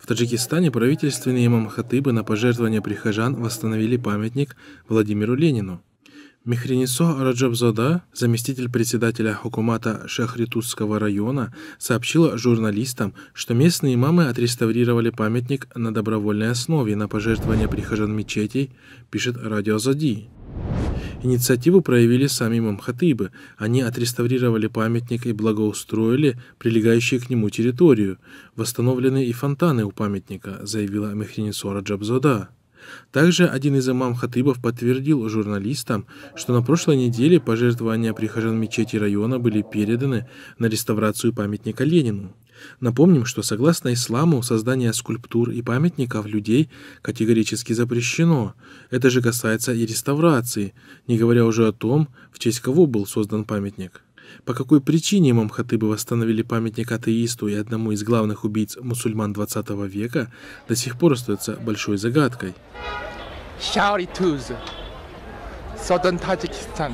В Таджикистане правительственные имам-хатыбы на пожертвования прихожан восстановили памятник Владимиру Ленину. Михренисо Раджабзода, заместитель председателя Хукумата Шахритузского района, сообщила журналистам, что местные имамы отреставрировали памятник на добровольной основе на пожертвования прихожан мечетей, пишет Радио Зади. Инициативу проявили сами мамхатыбы. Они отреставрировали памятник и благоустроили прилегающую к нему территорию. Восстановлены и фонтаны у памятника, заявила Мехринисора Джабзода. Также один из имам Хатыбов подтвердил журналистам, что на прошлой неделе пожертвования прихожан мечети района были переданы на реставрацию памятника Ленину. Напомним, что согласно исламу создание скульптур и памятников людей категорически запрещено. Это же касается и реставрации, не говоря уже о том, в честь кого был создан памятник. По какой причине имам Хатыбы восстановили памятник атеисту и одному из главных убийц мусульман 20 века, до сих пор остается большой загадкой. Шауритуз, Содон Таджикистан.